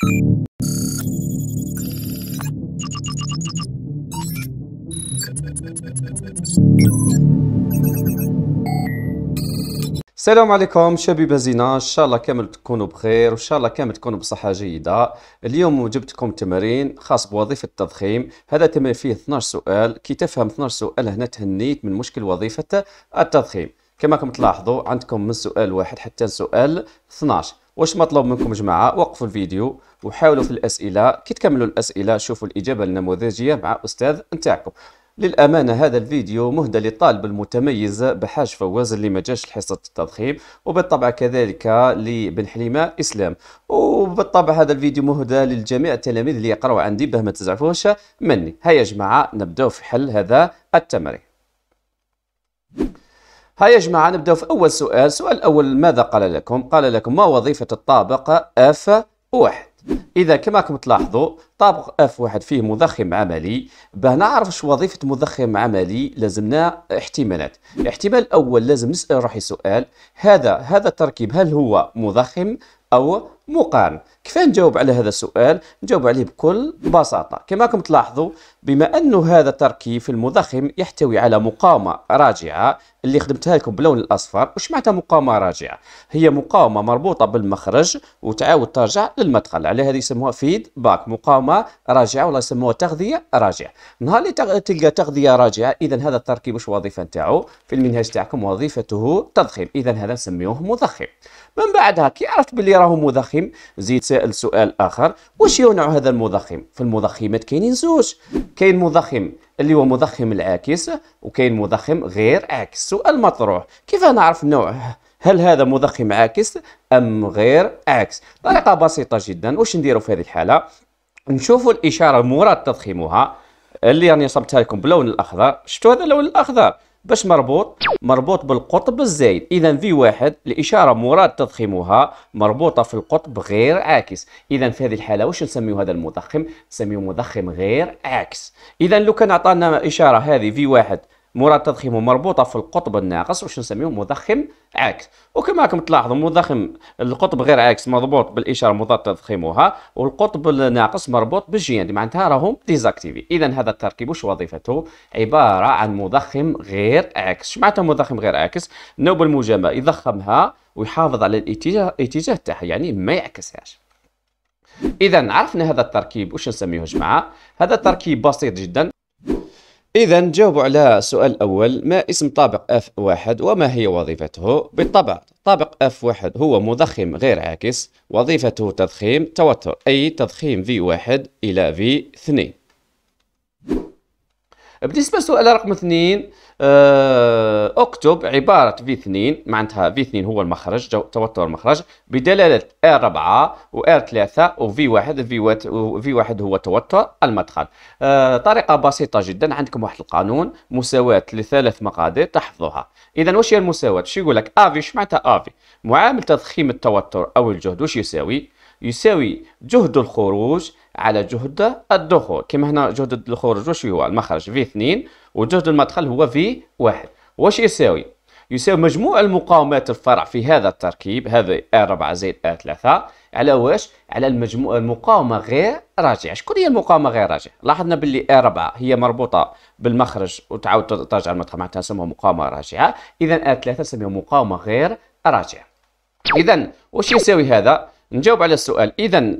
السلام عليكم شبيبه زينه ان شاء الله كامل تكونوا بخير وان شاء الله كامل تكونوا بصحه جيده اليوم جبت لكم تمارين خاص بوظيفه التضخيم هذا تمرين فيه 12 سؤال كي تفهم 12 سؤال هنا تهنيت من مشكل وظيفه التضخيم كما كم تلاحظوا عندكم من سؤال واحد حتى سؤال 12 واش مطلوب منكم جماعه وقفوا الفيديو وحاولوا في الاسئله كي تكملوا الاسئله شوفوا الاجابه النموذجيه مع استاذ نتاعكم للأمانة هذا الفيديو مهدى للطالب المتميز بحاج فواز اللي ما جاش لحصة التضخيم وبالطبع كذلك لبن حليمة إسلام وبالطبع هذا الفيديو مهدى للجميع التلاميذ اللي يقراوا عندي به ما تزعفوش مني هيا يا جماعة نبداو في حل هذا التمرين هيا يا جماعة نبدأ في أول سؤال السؤال الأول ماذا قال لكم؟ قال لكم ما وظيفة الطابق F1 إذا كما راكم تلاحظوا طابق اف واحد فيه مضخم عملي باه نعرف شو وظيفة مضخم عملي لازمنا احتمالات الاحتمال الأول لازم نسأل روحي سؤال هذا هذا التركيب هل هو مضخم أو مقارن كيف نجاوب على هذا السؤال نجاوب عليه بكل بساطة كما راكم تلاحظوا بما انه هذا التركيب في المضخم يحتوي على مقاومة راجعة اللي خدمتها لكم باللون الأصفر وش معناتها مقاومة راجعة هي مقاومة مربوطة بالمخرج وتعاود ترجع للمدخل على هذه يسموها فيد باك مقاومة راجعة ولا يسموها تغذية راجعة نهار اللي تلقى تغذية راجعة إذا هذا التركيب وش وظيفه نتاعو في المنهج تاعكم وظيفته تضخيم إذا هذا نسميوه مضخم من بعدها كي عرفت باللي راهو مضخم زيد نتساءل سؤال اخر واش هو نوع هذا المضخم في المضخمات كاينين زوج كاين مضخم اللي هو مضخم العاكس وكاين مضخم غير عاكس السؤال مطروح كيف نعرف نوعه هل هذا مضخم عاكس ام غير عاكس طريقه بسيطه جدا واش نديروا في هذه الحاله نشوفوا الاشاره مراد تضخيمها اللي راني يعني صبتها لكم باللون الاخضر شفتوا هذا اللون الاخضر باش مربوط مربوط بالقطب الزايد اذا في واحد الاشاره مراد تضخيمها مربوطه في القطب غير عاكس اذا في هذه الحاله واش نسميو هذا المضخم نسميو مضخم غير عاكس اذا لو كان عطانا اشاره هذه في واحد مورا التضخيم مربوطه في القطب الناقص واش نسميه مضخم عاكس وكما راكم تلاحظوا مضخم القطب غير عاكس مربوط بالاشاره مضاد تضخيمها والقطب الناقص مربوط بالجياند معناتها راهم ديزاكتيفي اذا هذا التركيب واش وظيفته عباره عن مضخم غير عاكس معناتها مضخم غير عاكس النوبه الموجمه يضخمها ويحافظ على الاتجاه الاتجاه تاعها يعني ما يعكسهاش اذا عرفنا هذا التركيب واش نسميه جماعه هذا تركيب بسيط جدا إذا جاوبوا على السؤال الأول ما اسم طابق F1 وما هي وظيفته؟ بالطبع طابق F1 هو مضخم غير عاكس وظيفته تضخيم توتر أي تضخيم V1 إلى V2 بالنسبة للسؤال رقم 2 آه، اكتب عبارة في 2 معناتها في 2 هو المخرج توتر المخرج بدلالة ار 4 و ار 3 و في 1 في 1 هو توتر المدخل آه، طريقة بسيطة جدا عندكم واحد القانون مساواة لثلاث مقادير تحفظوها إذا واش هي المساواة شو يقول لك افي واش معناتها افي معامل تضخيم التوتر أو الجهد واش يساوي يساوي جهد الخروج على جهد الدخول كما هنا جهد الخروج واش هو المخرج في 2 وجهد المدخل هو في واحد واش يساوي يساوي مجموع المقاومات الفرع في هذا التركيب هذا R4 زائد R3 على واش على المجموع المقاومه غير راجعه شكون هي المقاومه غير راجعه لاحظنا باللي R4 هي مربوطه بالمخرج وتعاود ترجع المدخل معناتها نسموها مقاومه راجعه اذا R3 نسميها مقاومه غير راجعه اذا واش يساوي هذا نجاوب على السؤال اذا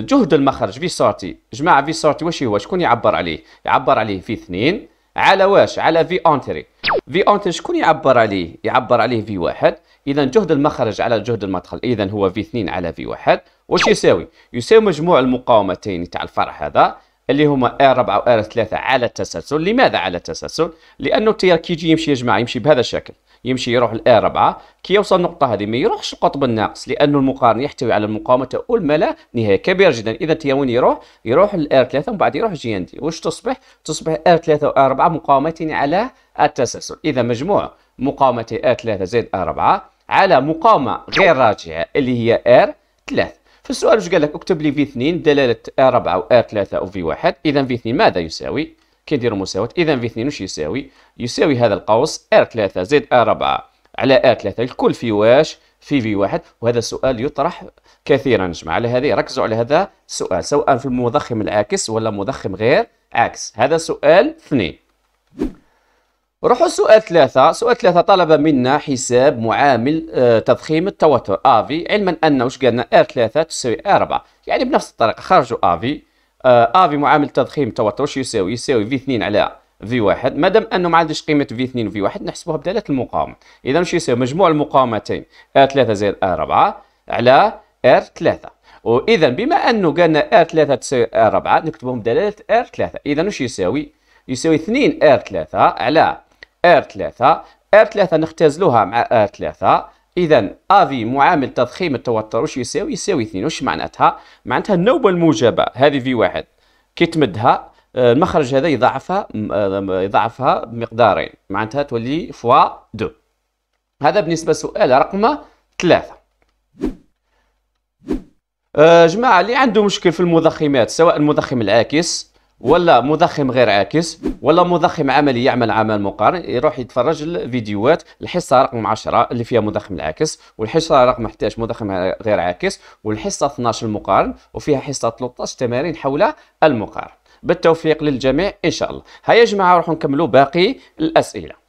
جهد المخرج في سورتي جماعه في سورتي واش هو شكون يعبر عليه يعبر عليه في 2 على واش على في اونتري في اونتري شكون يعبر عليه يعبر عليه في واحد اذا جهد المخرج على جهد المدخل اذا هو في اثنين على في واحد واش يساوي يساوي مجموع المقاومتين تاع الفرع هذا اللي هما ار 4 و 3 على التسلسل لماذا على التسلسل لانه التيار كي يجي يمشي يا جماعه يمشي بهذا الشكل يمشي يروح ل 4 كي يوصل النقطة هذه ما يروحش القطب الناقص لأنه المقارن يحتوي على المقاومة الملا نهاية كبيرة جدا إذا وين يروح يروح ل 3 ومن بعد يروح جي ان دي واش تصبح؟ تصبح تصبح اي 3 و 4 مقاومتين على التسلسل إذا مجموع مقاومتي اي 3 زائد اي 4 على مقاومة غير راجعة اللي هي ار 3 في السؤال واش قال لك اكتب لي في 2 دلاله ار R4 و ار 3 و في 1 إذا في 2 ماذا يساوي؟ كيديروا مساواة إذا في 2 واش يساوي يساوي هذا القوس ار 3 زائد ار 4 على ار 3 الكل في واش في في واحد وهذا السؤال يطرح كثيرا جماعة على هذه ركزوا على هذا السؤال سواء في المضخم العاكس ولا مضخم غير عكس هذا سؤال اثنين روحوا سؤال ثلاثة سؤال ثلاثة طلب منا حساب معامل آه، تضخيم التوتر افي علما ان واش قالنا ار 3 تساوي ار 4 يعني بنفس الطريقة خرجوا افي ا آه، آه، في معامل تضخيم التوتر واش يساوي يساوي في 2 على في واحد مادام انه ما عندش قيمه في 2 وفي 1 نحسبوها بدالة المقاومه اذا واش يساوي مجموع المقاومتين ار 3 زائد ار 4 على ار 3 واذا بما انه قالنا ار 3 تساوي ار 4 نكتبهم بدلاله ار 3 اذا واش يساوي يساوي 2 ار 3 على ار 3 ار 3 نختزلوها مع ار 3 اذا افي معامل تضخيم التوتر واش يساوي يساوي اثنين واش معناتها معناتها النوبه الموجبه هذه في واحد كي تمدها آه، المخرج هذا يضاعفها آه، يضاعفها بمقدارين معناتها تولي فوا دو هذا بالنسبه لسؤال رقم ثلاثة آه، جماعة اللي عنده مشكل في المضخمات سواء المضخم العاكس ولا مضخم غير عاكس ولا مضخم عملي يعمل عمل مقارن يروح يتفرج الفيديوهات الحصه رقم 10 اللي فيها مضخم العاكس والحصه رقم 11 مضخم غير عاكس والحصه 12 المقارن وفيها حصه 13 تمارين حول المقارن بالتوفيق للجميع ان شاء الله هيا يا جماعه نروحوا نكملوا باقي الاسئله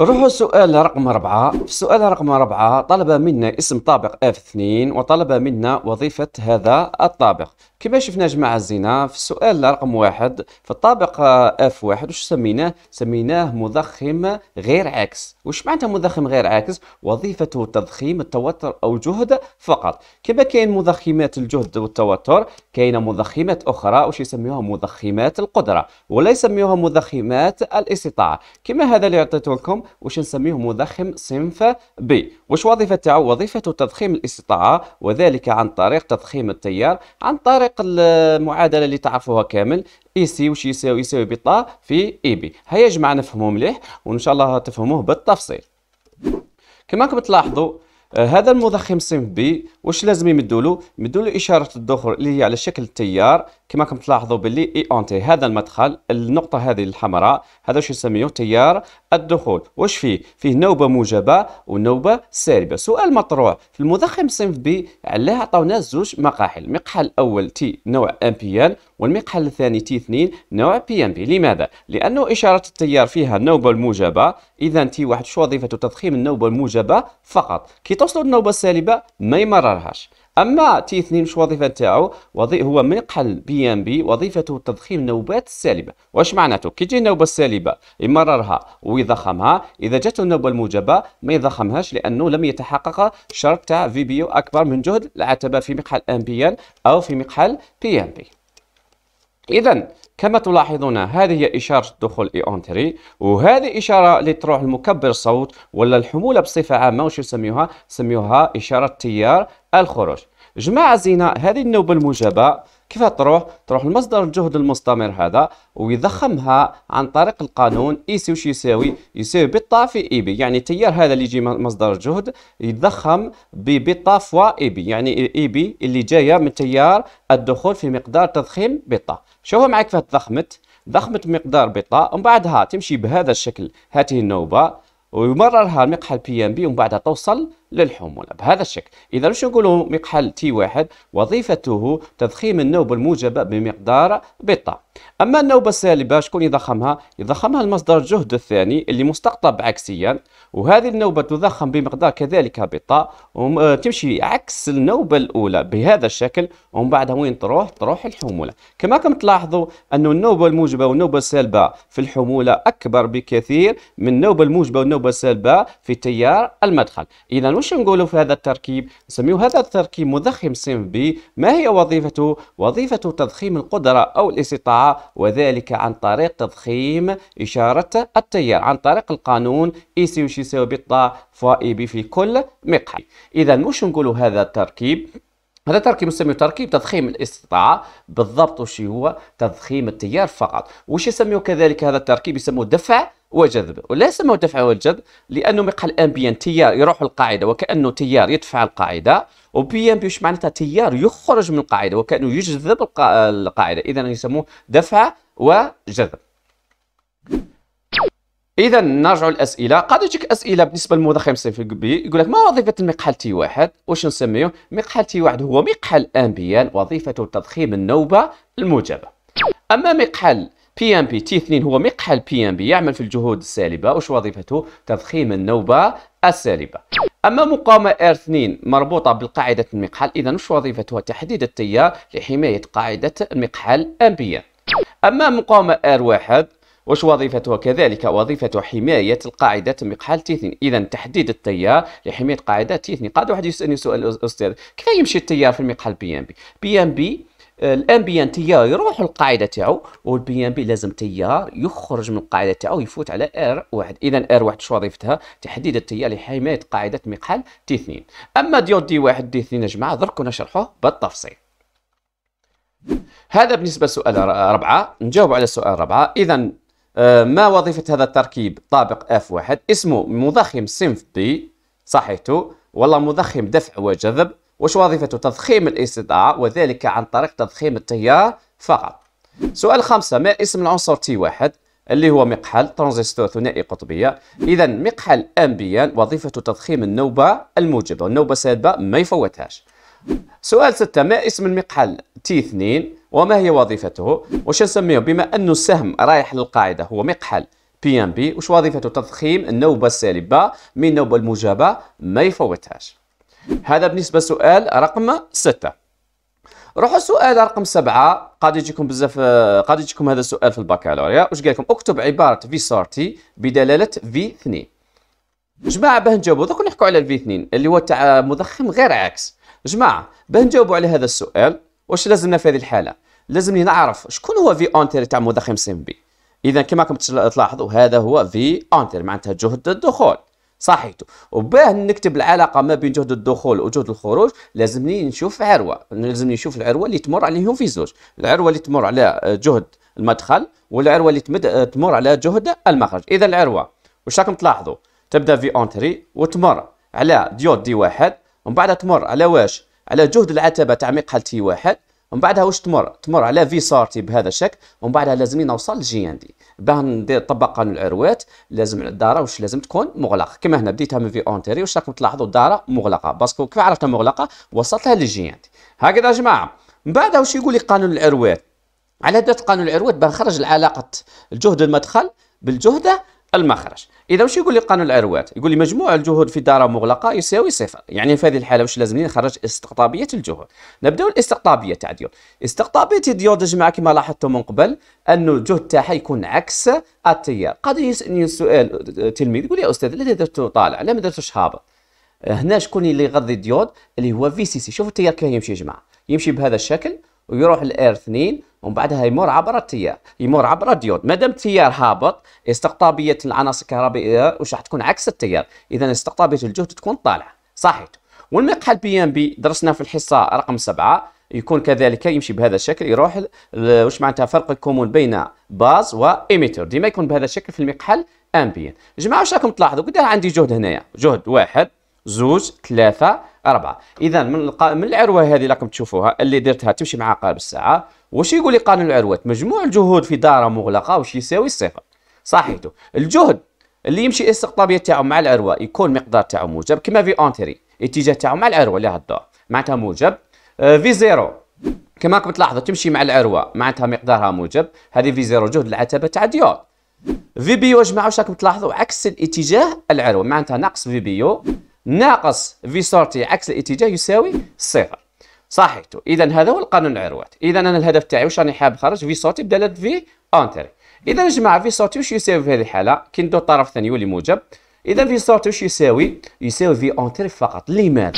نروحوا السؤال رقم أربعة في السؤال رقم أربعة طلب منا اسم طابق F2 وطلب منا وظيفة هذا الطابق كما شفنا جماعة الزنا في السؤال رقم واحد في الطابق اف واحد وش سميناه؟ سميناه مضخم غير عاكس وش معناتها مضخم غير عاكس؟ وظيفته تضخيم التوتر أو جهد فقط كما كاين مضخمات الجهد والتوتر كاين مضخمات أخرى وش يسميوها مضخمات القدرة ولا يسميوها مضخمات الاستطاعة كما هذا اللي عطيته لكم وش نسميه مضخم صنف بي واش تاعو وظيفة تضخيم الاستطاعه وذلك عن طريق تضخيم التيار عن طريق المعادله اللي تعرفوها كامل اي e سي وش يساوي يساوي بطا في اي e بي هيا جماعه نفهموه مليح وان شاء الله تفهموه بالتفصيل كما كنت تلاحظوا آه، هذا المضخم صنف بي واش لازم يمدوا له يمدوا له اشاره الدخول اللي هي على شكل تيار كما راكم تلاحظوا باللي اي اونتي هذا المدخل النقطه هذه الحمراء هذا واش نسميوه تيار الدخول واش فيه فيه نوبه موجبه ونوبه سالبه سؤال مطروح في المضخم صنف بي علاه عطاونا زوج مقاحل المقحل الاول تي نوع امبيان والمقحل الثاني تي 2 نوع بي ام بي لماذا؟ لأنه إشارة التيار فيها النوبة الموجبة إذا تي 1 شو وظيفته تضخيم النوبة الموجبة فقط كي توصل النوبة السالبة ما يمررهاش اما تي 2 شو وظيفه تاعو وظي... هو مقحل بي ام بي وظيفته تضخيم نوبات السالبه واش معناته كي تجي النوبه السالبه يمررها ويضخمها اذا جات النوبه الموجبه ما يضخمهاش لانه لم يتحقق شرط تاع في بي اكبر من جهد العتبه في مقحل ان او في مقحل بي ام بي اذا كما تلاحظون هذه هي إشارة الدخول اي اونتري وهذه إشارة لتروح تروح لمكبر الصوت ولا الحمولة بصفة عامة وش يسميوها؟ يسميوها إشارة تيار الخروج جماعة زينة هذه النوبة الموجبة كيف تروح؟ تروح لمصدر الجهد المستمر هذا ويضخمها عن طريق القانون اي سي وش يساوي؟ يساوي بيتا في اي بي يعني التيار هذا اللي يجي مصدر الجهد يتضخم ببيتا فوا اي بي يعني اي بي اللي جايه من تيار الدخول في مقدار تضخيم بيتا شوفوا معي كيف تضخمت ضخمت مقدار بيتا ومن بعدها تمشي بهذا الشكل هاته النوبه ويمررها المقحل البي ام بي ومن بعدها توصل للحمولة بهذا الشكل إذا باش نقولوا مقحل تي واحد وظيفته تضخيم النوبة الموجبة بمقدار بيتا أما النوبة السالبة شكون يضخمها؟ يضخمها المصدر الجهد الثاني اللي مستقطب عكسيا وهذه النوبة تضخم بمقدار كذلك بيتا وتمشي آه، عكس النوبة الأولى بهذا الشكل ومن بعدها وين تروح؟ تروح الحمولة كما كم تلاحظوا أن النوبة الموجبة والنوبة السالبة في الحمولة أكبر بكثير من النوبة الموجبة والنوبة السالبة في تيار المدخل إذا وش نقولوا في هذا التركيب نسميو هذا التركيب مضخم سين بي ما هي وظيفته وظيفة تضخيم القدرة أو الاستطاعة وذلك عن طريق تضخيم إشارة التيار عن طريق القانون إي سي وش يساوي بالطا فا إي بي في كل مقحى إذا مش نقولوا هذا التركيب هذا تركي نسميه تركيب تضخيم الاستطاعة بالضبط وش هو تضخيم التيار فقط وش يسميه كذلك هذا التركيب يسموه دفع وجذب ولا يسموه دفع وجذب لانه مقال الان بيان تيار يروح القاعده وكانه تيار يدفع القاعده وبيان بيش معناتها تيار يخرج من القاعده وكانه يجذب القاعده اذا يسموه دفع وجذب اذا نرجعوا للاسئله قد تجيك اسئله بالنسبه للمضخم صفر بي يقول لك ما وظيفه المقحل تي واحد واش نسميه مقحل تي واحد هو مقحل امبيان وظيفته تضخيم النوبه الموجبه اما مقحل بي ام بي تي 2 هو مقحل بي ام بي يعمل في الجهود السالبه واش وظيفته تضخيم النوبه السالبه اما مقاومه ار 2 مربوطه بالقاعده المقحل اذا واش وظيفتها تحديد التيار لحمايه قاعده المقحل امبيان اما مقاومه ار 1 واش وظيفتها كذلك وظيفة حماية القاعدة مقحال تيثن إذا تحديد التيار لحماية قاعدة تيثن قاعد واحد يسألني سؤال أستاذ كيف يمشي التيار في المقحال بي ام بي بي ام بي آه، الان بي ان تيار يروح للقاعده تاعو والبي ان بي لازم تيار يخرج من القاعده تاعو يفوت على ار واحد اذا ار واحد شو وظيفتها تحديد التيار لحمايه قاعده مقحل تي 2 اما ديود دي واحد دي 2 يا جماعه درك نشرحوه بالتفصيل هذا بالنسبه لسؤال ربعه نجاوب على سؤال ربعه اذا آه، ما وظيفة هذا التركيب طابق F1 اسمه مضخم سنف بي صحيته والله مضخم دفع وجذب وش وظيفته تضخيم الاستدعاء وذلك عن طريق تضخيم التيار فقط سؤال خمسة ما اسم العنصر T1 اللي هو مقحل ترانزستور ثنائي قطبية إذا مقحل أمبيان وظيفة تضخيم النوبة الموجبة والنوبة سالبة ما يفوتهاش سؤال ستة ما اسم المقحل T2 وما هي وظيفته وش نسميه بما أنه السهم رايح للقاعدة هو مقحل بي ام بي وش وظيفته تضخيم النوبة السالبة من النوبة الموجبة ما يفوتهاش هذا بالنسبة لسؤال رقم 6 روحوا السؤال رقم سبعة قد يجيكم بزاف قد يجيكم هذا السؤال في البكالوريا واش قال لكم اكتب عبارة في سورتي بدلالة في 2 جماعة باه نجاوبوا دوك نحكوا على الفي 2 اللي هو تاع مضخم غير عكس جماعة باه نجاوبوا على هذا السؤال واش لازمنا في هذه الحاله لازمني نعرف شكون هو في اونتير تاع مضخم سين بي اذا كما راكم تلاحظوا هذا هو في اونتير معناتها جهد الدخول صحيته وباه نكتب العلاقه ما بين جهد الدخول وجهد الخروج لازمني نشوف عروه لازمني نشوف العروه اللي تمر عليهم في زوج العروه اللي تمر على جهد المدخل والعروه اللي تمد... تمر على جهد المخرج اذا العروه واش راكم تلاحظوا تبدا في اونتري وتمر على ديود دي واحد ومن بعد تمر على واش على جهد العتبه تعميق حالتي واحد ومن بعدها واش تمر تمر على في صارتي بهذا الشكل ومن بعدها لازم نوصل لجي عندي باه ندير طبق قانون العروات لازم الداره واش لازم تكون مغلقه كما هنا بديتها من في اونتيري واش راكم تلاحظوا الداره مغلقه باسكو كيف عرفتها مغلقه وصلتها للجي عندي هكذا يا جماعه من بعدها واش يقول لي قانون العروات على ذات قانون العروات باه نخرج العلاقه الجهد المدخل بالجهده المخرج اذا واش يقول لي قانون الاروات يقول لي مجموع الجهود في داره مغلقه يساوي صفر يعني في هذه الحاله واش لازم نخرج استقطابيه الجهود نبداو الاستقطابيه تاع ديود استقطابيه ديود جماعه كما لاحظتوا من قبل انه الجهد تاعها يكون عكس التيار قد يسالني السؤال تلميذ يقول يا استاذ لماذا درت طالع لا ما درتش هابط هنا شكون اللي يغذي الديود اللي هو في سي سي شوفوا التيار كيف يمشي يا جماعه يمشي بهذا الشكل ويروح لار 2 ومن بعدها يمر عبر التيار يمر عبر الديود ما دام التيار هابط استقطابيه العناصر الكهربائيه واش راح تكون عكس التيار اذا استقطابيه الجهد تكون طالعه صحيح والمقحل بي ام بي درسنا في الحصه رقم سبعة يكون كذلك يمشي بهذا الشكل يروح واش معناتها فرق الكومون بين باز وايميتور ديما يكون بهذا الشكل في المقحل امبيان جماعه واش راكم تلاحظوا قداه عندي جهد هنايا جهد واحد زوج ثلاثة أربعة إذا من القا... من العروة هذه اللي راكم تشوفوها اللي درتها تمشي مع عقارب الساعة واش يقول لي قانون العروات مجموع الجهود في دارة مغلقة واش يساوي الصفر صحيحته الجهد اللي يمشي استقطابية تاعو مع العروة يكون مقدار تاعو موجب كما في اونتري اتجاه تاعو مع العروة اللي الدور معناتها موجب آه، في زيرو كما راكم تلاحظوا تمشي مع العروة معناتها مقدارها موجب هذه في زيرو جهد العتبة تاع ديود في بيو يا جماعة واش راكم تلاحظوا عكس الاتجاه العروة معناتها نقص في بيو ناقص في سورتي عكس الاتجاه e يساوي صفر صحيح اذا هذا هو القانون العروات اذا انا الهدف تاعي واش راني حاب خرج في سورتي بدلت في اونتري اذا يا جماعه في سورتي واش يساوي في هذه الحاله كي ندور الطرف الثاني يولي موجب اذا في سورتي واش يساوي يساوي في اونتري فقط لماذا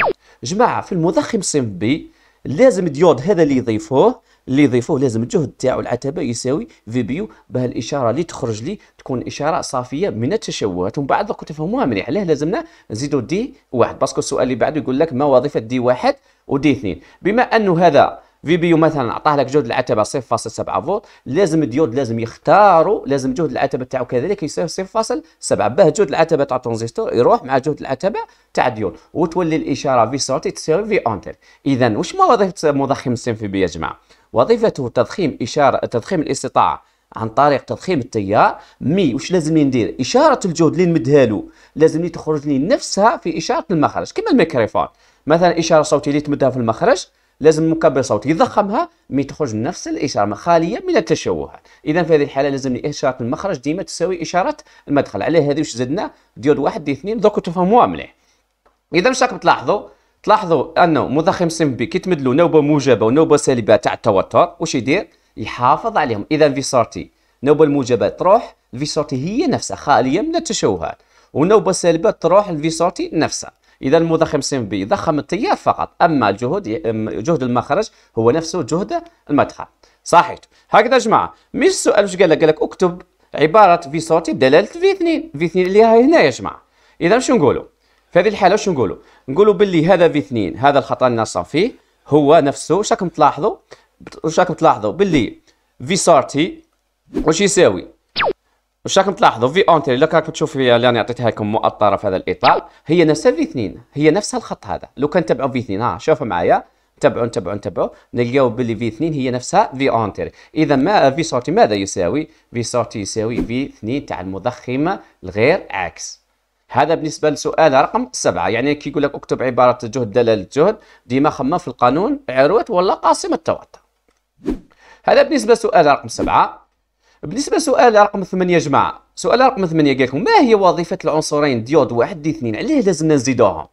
جماعه في المضخم صنف بي لازم ديود هذا اللي يضيفوه اللي يضيفوه لازم الجهد تاعو العتبه يساوي في بيو بها الاشاره اللي تخرج لي تكون اشاره صافيه من التشوهات ومن بعد دوك تفهموها مليح علاه لازمنا نزيدو دي واحد باسكو السؤال اللي بعده يقول لك ما وظيفه دي واحد ودي اثنين بما انه هذا في بيو مثلا عطاه لك جهد العتبه 0.7 فولت لازم الديود لازم يختاروا لازم جهد العتبه تاعو كذلك يساوي 0.7 باه جهد العتبه تاع الترانزستور يروح مع جهد العتبه تاع الديود وتولي الاشاره في صوتي تساوي في اونتر اذا واش ما وظيفه مضخم بي يا جماعه وظيفته تضخيم إشارة تضخيم الاستطاعة عن طريق تضخيم التيار مي واش لازم ندير إشارة الجهد اللي نمدها لازم تخرج لي نفسها في إشارة المخرج كما الميكروفون مثلا إشارة صوتية اللي تمدها في المخرج لازم مكبر صوتي يضخمها مي تخرج نفس الاشاره خاليه من التشوهات اذا في هذه الحاله لازم اشاره المخرج ديما تساوي اشاره المدخل على هذه واش زدنا ديود واحد دي اثنين دوك تفهموها مليح اذا مش راكم تلاحظوا تلاحظوا انه مضخم سمبي كي تمد له نوبه موجبه ونوبه سالبه تاع التوتر واش يدير يحافظ عليهم اذا في فيسارتي نوبه الموجبه تروح الفيسارتي هي نفسها خاليه من التشوهات والنوبه السالبه تروح الفيسارتي نفسها اذا المضخم بي يضخم التيار فقط اما الجهد جهد المخرج هو نفسه جهد المدخل صحيح هكذا يا جماعه مش السؤال واش قال لك قال لك اكتب عباره في صوتي بدلاله في 2 في 2 اللي هي هنا يا جماعه اذا شنو نقولوا في هذه الحاله واش نقولوا نقولوا باللي هذا في اثنين هذا الخطا اللي نصب فيه هو نفسه واش راكم تلاحظوا واش راكم تلاحظوا باللي في سارتي واش يساوي واش راكم تلاحظوا في اونتري لو كان تشوف اللي انا عطيتها لكم مؤطره في هذا الاطار هي نفسها في اثنين هي نفسها الخط هذا لو كان تبعوا في اثنين ها شوفوا معايا تبعوا تبعوا تبعوا نلقاو باللي في 2 هي نفسها في اونتري اذا ما في سورتي ماذا يساوي في سورتي يساوي في 2 تاع المضخمه الغير عكس هذا بالنسبه لسؤال رقم سبعه يعني كي يقول لك اكتب عباره جهد دلاله جهد ديما خمم في القانون عروه ولا قاسم التواتر هذا بالنسبه لسؤال رقم سبعه بالنسبه لسؤال رقم ثمانيه يا جماعه سؤال رقم ثمانيه قال لكم ما هي وظيفه العنصرين ديود واحد دي اثنين عليه لازمنا نزيدوهم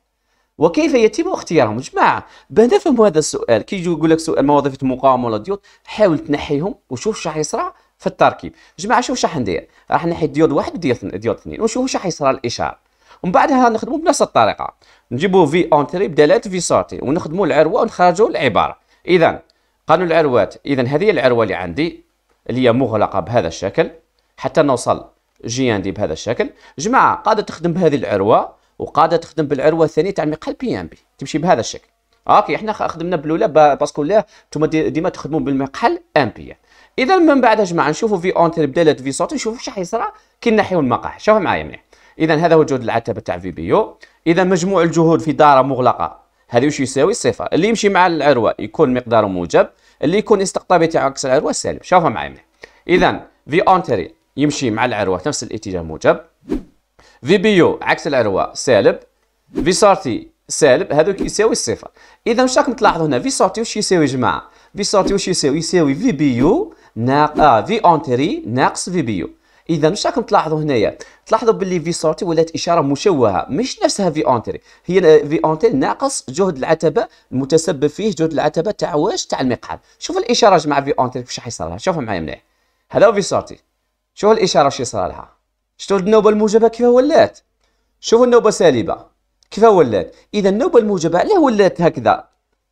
وكيف يتم اختيارهم جماعه باه نفهموا هذا السؤال كي يجي يقول لك سؤال ما وظيفه المقاومه ولا ديود حاول تنحيهم وشوف شح يصرى في التركيب جماعه شوف شح ندير راح نحي ديود واحد وديود اثنين ونشوف شح يصرى الاشاره ومن بعدها نخدموا بنفس الطريقه نجيبوا في اونتري بدالات في سورتي ونخدموا العروه ونخرجوا العباره اذا قانون العروات اذا هذه العروه اللي عندي اللي هي مغلقه بهذا الشكل حتى نوصل جي ان دي بهذا الشكل جماعه قاعده تخدم بهذه العروه وقاعده تخدم بالعروه الثانيه تاع المقال بي ام بي تمشي بهذا الشكل اوكي احنا خدمنا بالاولى باسكو لا انتم ديما تخدموا بالمقال ام بي اذا من بعد يا جماعه نشوفوا في اونتر بدالات في صوت نشوفوا شحال يصرى كي نحيوا المقاح شوفوا معايا مليح اذا هذا هو الجهد العتبه تاع في بي اذا مجموع الجهود في داره مغلقه هذا واش يساوي صفر اللي يمشي مع العروه يكون مقداره موجب اللي يكون استقطابي تاعو عكس العروه سالب شوفوا معايا مليح اذا في اونتري يمشي مع العروه نفس الاتجاه موجب في بيو عكس العروه سالب في سارتي سالب هذا يساوي الصفر اذا واش راكم تلاحظوا هنا في سارتي واش يساوي يا جماعه في سارتي واش يساوي يساوي في بيو ناقص في اونتري ناقص في بيو اذا واش راكم تلاحظوا هنايا تلاحظوا باللي في سورتي ولات اشاره مشوهه مش نفسها في اونتري هي في اونتري ناقص جهد العتبه المتسبب فيه جهد العتبه تاع واش تاع المقعد شوف الاشاره جمع في اونتري واش يصير لها شوفوا معايا مليح هذا في سورتي شوف الاشاره واش يصير لها شفتوا النوبه الموجبه كيف ولات شوفوا النوبه سالبه كيف ولات اذا النوبه الموجبه علاه ولات هكذا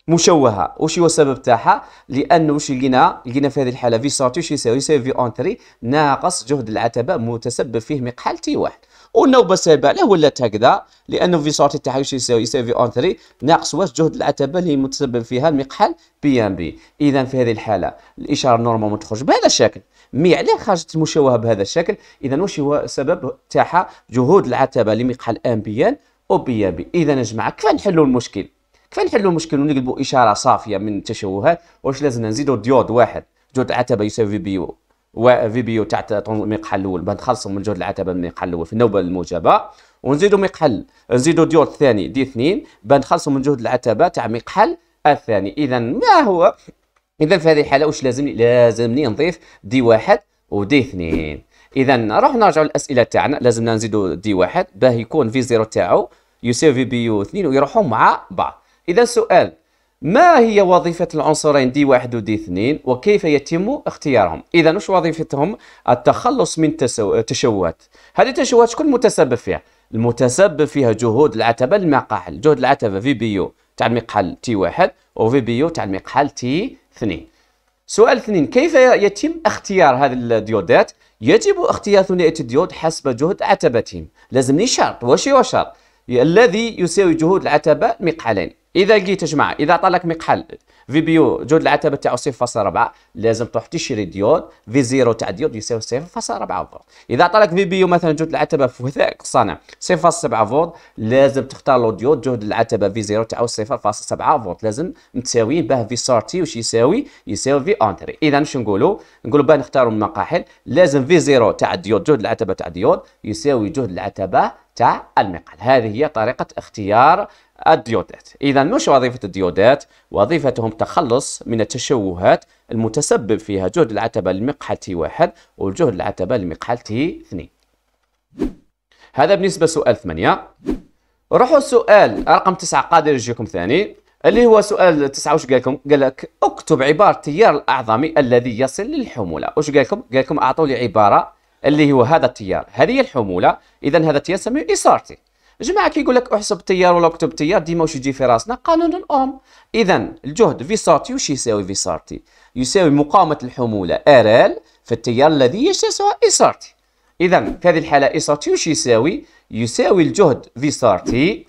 مشوهه واش هو السبب تاعها لان واش لقينا لقينا في هذه الحاله في ساتوش يساوي يساوي في اونتري ناقص جهد العتبه متسبب فيه مقحل تي واحد والنوبه السابعه ولات هكذا لانه في ساتي تاعها واش يساوي يساوي في اونتري ناقص واش جهد العتبه اللي متسبب فيها المقحل بي ام بي اذا في هذه الحاله الاشاره نورمالمون تخرج بهذا الشكل مي علاه خرجت المشوهه بهذا الشكل اذا واش هو السبب تاعها جهود العتبه لمقحل ام ان او بي ام بي اذا يا جماعه كيف نحلوا المشكل كيف نحلوا المشكل ونقلبوا اشاره صافيه من التشوهات واش لازم نزيدوا ديود واحد جهد عتبه يساوي في بي يو وفي بي يو تاع المقحل الاول بعد نخلصوا من جهد العتبه من المقحل الاول في النوبه الموجبه ونزيدوا مقحل نزيدوا ديود ثاني دي اثنين بعد نخلصوا من جهد العتبه تاع مقحل الثاني اذا ما هو اذا في هذه الحاله واش لازمني لازمني نضيف دي واحد ودي اثنين اذا نروح نرجعوا للاسئله تاعنا لازمنا نزيدوا دي واحد باه يكون في زيرو تاعو يساوي بي يو اثنين ويروحوا مع بعض إذا سؤال ما هي وظيفة العنصرين دي واحد ودي اثنين وكيف يتم اختيارهم إذا وش وظيفتهم التخلص من التشوهات هذه التشوهات شكون المتسبب فيها المتسبب فيها جهود العتبة المقاحل جهد العتبة في بيو تاع المقحل تي واحد وفي بيو تاع المقحل تي اثنين سؤال اثنين كيف يتم اختيار هذه الديودات يجب اختيار ثنائية الديود حسب جهد عتبتهم لازمني شرط واش هو شرط الذي يساوي جهود العتبة مقحلين اذا لقيت يا جماعه اذا عطى لك مقحل في بيو جهد العتبه تاعو 0.4 لازم تروح تشري ديود في زيرو تاع ديود يساوي 0.4 فولت اذا عطى لك في بيو مثلا جهد العتبه في وثائق الصنع 0.7 فولت لازم تختار لو ديود جهد العتبه في زيرو تاعو 0.7 فولت لازم متساويين به في سورتي واش يساوي يساوي في اونتري اذا واش نقولوا نقولوا باه نختاروا المقاحل لازم في زيرو تاع ديود جهد العتبه تاع ديود يساوي جهد العتبه تاع المقحل هذه هي طريقة اختيار الديودات إذا مش وظيفة الديودات وظيفتهم تخلص من التشوهات المتسبب فيها جهد العتبة لمقحلة واحد والجهد العتبة لمقحلة اثنين هذا بالنسبة سؤال ثمانية روحوا السؤال رقم تسعة قادر يجيكم ثاني اللي هو سؤال تسعة واش قال لكم؟ قال لك اكتب عبارة التيار الأعظمي الذي يصل للحمولة، واش قال لكم؟ قال لكم أعطوا لي عبارة اللي هو هذا التيار، هذه هي الحمولة، إذا هذا التيار سميه إسارتي. جماعه كيقول لك احسب تيار ولا اكتب تيار ديما واش يجي في راسنا قانون الأم إذا الجهد في سارتي واش يساوي في سارتي يساوي مقاومة الحمولة ار في التيار الذي اي سارتي إذا في هذه الحالة سارتي واش يساوي يساوي الجهد في سارتي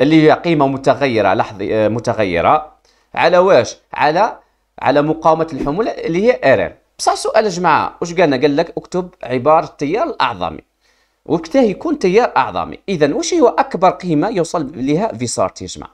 اللي هي قيمة متغيرة لحظي آه، متغيرة على واش على على مقاومة الحمولة اللي هي ار بصح سؤال يا جماعة واش قالنا قال لك اكتب عبارة التيار الأعظمي وقتها يكون تيار اعظمي اذا واش هو اكبر قيمه يوصل لها فيسارتي جماعه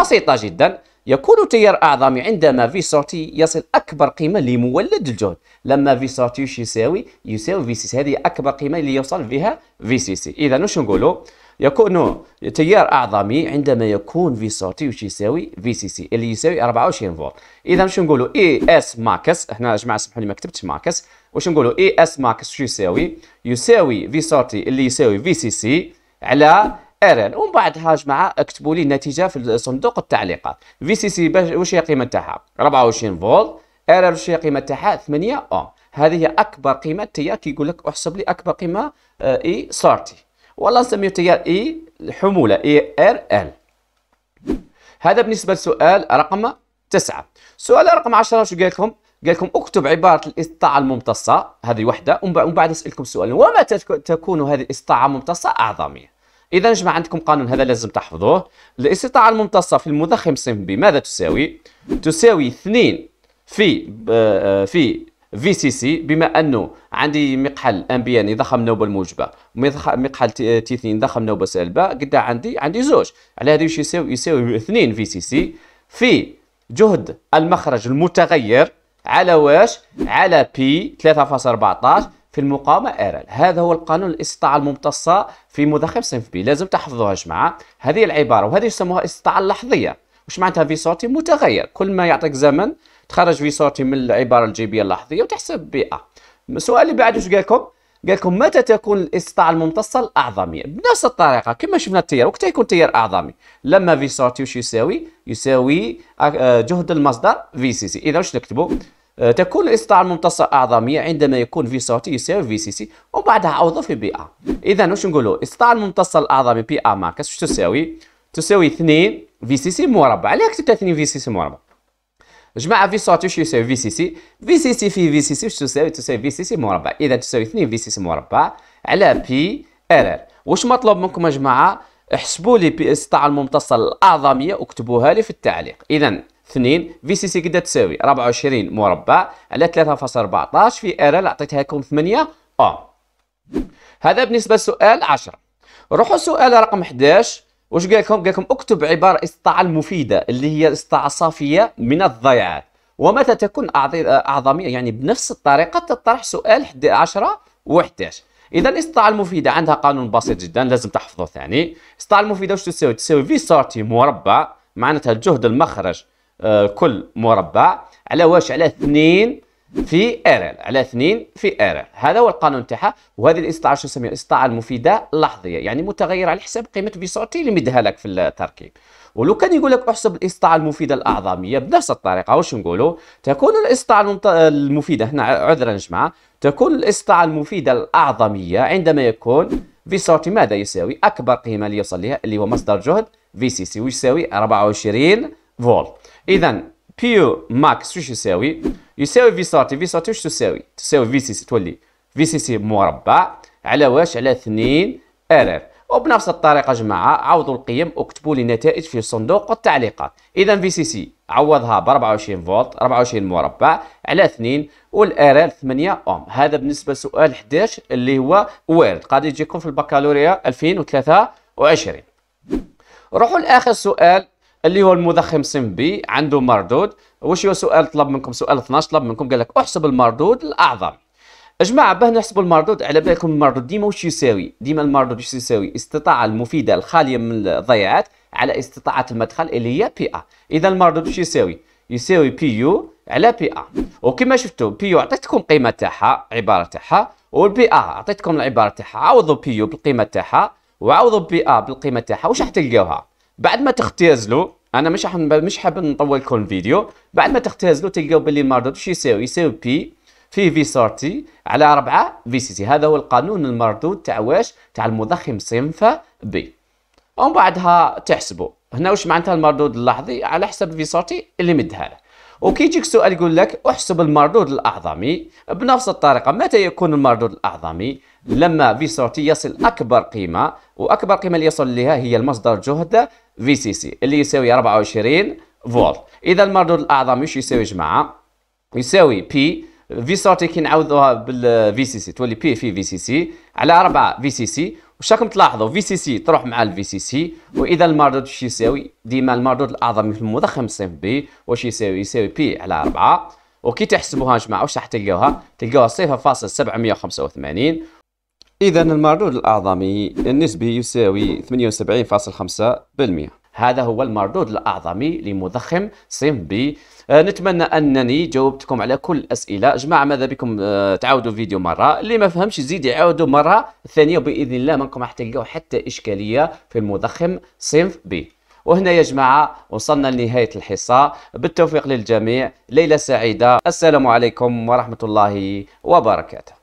بسيطه جدا يكون تيار اعظمي عندما فيسارتي يصل اكبر قيمه لمولد الجهد لما فيسارتي واش يساوي يساوي في سي هذه اكبر قيمه اللي يوصل فيها في سي سي اذا واش نقولوا يكون تيار اعظمي عندما يكون في سورتي وش يساوي في سي سي اللي يساوي 24 فولت اذا وش نقولوا اي اس ماكس هنا يا جماعه سمحوا لي ما كتبتش ماكس واش نقولوا اي اس ماكس شو يساوي يساوي في سارتي اللي يساوي في سي سي على ار ان ومن بعدها مع اكتبوا لي النتيجه في صندوق التعليقات في سي سي واش هي القيمه تاعها 24 فولت ار ان واش هي القيمه تاعها 8 اوم هذه هي اكبر قيمه تيار كيقول لك احسب لي اكبر قيمه آه، اي سارتي والله نسميه تيار اي الحموله اي ار ال هذا بالنسبه لسؤال رقم 9 سؤال رقم 10 شو قال لكم قال لكم اكتب عباره الاستطاعه الممتصه هذه وحده ومن بعد اسالكم سؤال وما تكون هذه الاستطاعه الممتصه اعظميه اذا جماعه عندكم قانون هذا لازم تحفظوه الاستطاعه الممتصه في المضخم ب ماذا تساوي تساوي 2 في آه، آه، في في سي سي بما انه عندي مقحل امبيان يضخم نوبه الموجبه مقحل آه، تي 2 ضخم نوبه سالبه قد عندي عندي زوج على هذا يساوي يساوي 2 في سي سي في جهد المخرج المتغير على واش على بي 3.14 في المقاومة ار هذا هو القانون الاستطاعة الممتصة في مضخم صنف بي لازم تحفظوها يا جماعة هذه العبارة وهذه يسموها الاستطاعه اللحظية واش معناتها في صوتي متغير كل ما يعطيك زمن تخرج في صوتي من العبارة الجيبية اللحظية وتحسب بيئة آه. السؤال اللي بعد واش قال لكم قال لكم متى تكون الاستطاعة الممتصة الأعظمية بنفس الطريقة كما شفنا التيار وقت يكون التيار أعظمي لما في صوتي واش يساوي يساوي آه، جهد المصدر في سي سي إذا واش نكتبوا أه، تكون الاستطاعة الممتصة أعظمية عندما يكون في صوتي يساوي في سي سي وبعدها أوضه في بي أ إذا واش نقولوا الاستطاعة الممتصة الأعظمية بي أ ماكس واش تساوي؟ تساوي 2 في سي سي مربع عليها كتبتها 2 في سي سي مربع جماعة في صوتي واش يساوي في سي سي في سي سي في في سي سي واش تساوي تساوي في سي سي مربع إذا تساوي 2 في سي سي مربع على بي ار ار واش مطلوب منكم يا جماعة احسبوا لي بي الاستطاعة الممتصة الأعظمية واكتبوها لي في التعليق إذا 2 في سي سي قد تساوي 24 مربع على 3.14 في ار ال عطيتها لكم 8 او هذا بالنسبه لسؤال 10 روحوا سؤال رقم 11 واش قال لكم قال لكم اكتب عباره استطاعه المفيده اللي هي استطاعه صافيه من الضيعات ومتى تكون اعظميه يعني بنفس الطريقه تطرح سؤال 10 و11 اذا الاستطاعه المفيده عندها قانون بسيط جدا لازم تحفظه ثاني الاستطاعه المفيده واش تساوي تساوي في سارتي مربع معناتها الجهد المخرج آه، كل مربع على واش على 2 في ار على 2 في ار هذا هو القانون تاعها وهذه الاستطاعه شو نسميها الاستطاعه المفيده اللحظيه يعني متغير على حساب قيمه في سوتي اللي مدها لك في التركيب ولو كان يقول لك احسب الاستطاعه المفيده الاعظميه بنفس الطريقه واش نقولوا تكون الاستطاعه المفيده هنا عذرا جماعه تكون الاستطاعه المفيده الاعظميه عندما يكون في سوتي ماذا يساوي اكبر قيمه ليصل لها اللي هو مصدر جهد في سي سي ويساوي 24 فولت اذا بيو ماكس وش يساوي يساوي في ساتي في ساتي وش تساوي تساوي في سي سي تولي في سي سي مربع على واش على 2 ار ار وبنفس الطريقه جماعه عوضوا القيم وكتبوا لي نتائج في صندوق التعليقات اذا في سي سي عوضها ب 24 فولت 24 مربع على 2 والار ار 8 اوم هذا بالنسبه لسؤال 11 اللي هو وارد قاعد يجيكم في البكالوريا 2023 روحوا لاخر سؤال اللي هو المضخم سم بي عنده مردود واش هو سؤال طلب منكم سؤال 12 طلب منكم قال لك احسب المردود الاعظم جماعه باه نحسبوا المردود على بالكم المردود ديما واش يساوي ديما المردود واش يساوي استطاعه المفيده الخاليه من الضيعات على استطاعه المدخل اللي هي بي ا اذا المردود واش يساوي يساوي بي يو على بي ا وكما شفتوا بي يو عطيتكم القيمه تاعها عباره تاعها والبي ا عطيتكم العباره تاعها عوضوا بي يو بالقيمه تاعها وعوضوا بي ا بالقيمه تاعها واش راح تلقاوها بعد ما تختازلو انا مش حاب مش نطول نطولكم الفيديو بعد ما تختازلو تلقاو باللي المردود شو يساوي يساوي بي في في سورتي على 4 في سي تي هذا هو القانون المردود تاع واش تاع المضخم صنفة بي ومن بعدها تحسبوا هنا واش معناتها المردود اللحظي على حسب في سورتي اللي مدها له وكي يجيك سؤال يقول لك احسب المردود الاعظمي بنفس الطريقه متى يكون المردود الاعظمي لما في سورتي يصل اكبر قيمه واكبر قيمه اللي يصل لها هي المصدر جهد في سي سي اللي يساوي 24 فولت اذا المردود الاعظم واش يساوي جماعه يساوي بي في سورتي كي نعوضوها بالفي سي سي تولي بي في في سي سي على 4 في سي سي واش راكم تلاحظوا في سي سي تروح مع الفي سي سي واذا المردود واش يساوي ديما المردود الاعظم في المضخم الصيف بي واش يساوي يساوي بي على 4 وكي تحسبوها جماعه واش راح تلقاوها تلقاوها 0.785 إذا المردود الأعظمي النسبي يساوي 78.5% هذا هو المردود الأعظمي لمضخم سيم بي آه، نتمنى أنني جاوبتكم على كل الأسئلة جماعة ماذا بكم آه، تعاودوا فيديو مرة اللي ما فهمش يزيد يعاودوا مرة ثانية وبإذن الله منكم راح تلقاو حتى إشكالية في المضخم صنف بي وهنا يا جماعة وصلنا لنهاية الحصة بالتوفيق للجميع ليلة سعيدة السلام عليكم ورحمة الله وبركاته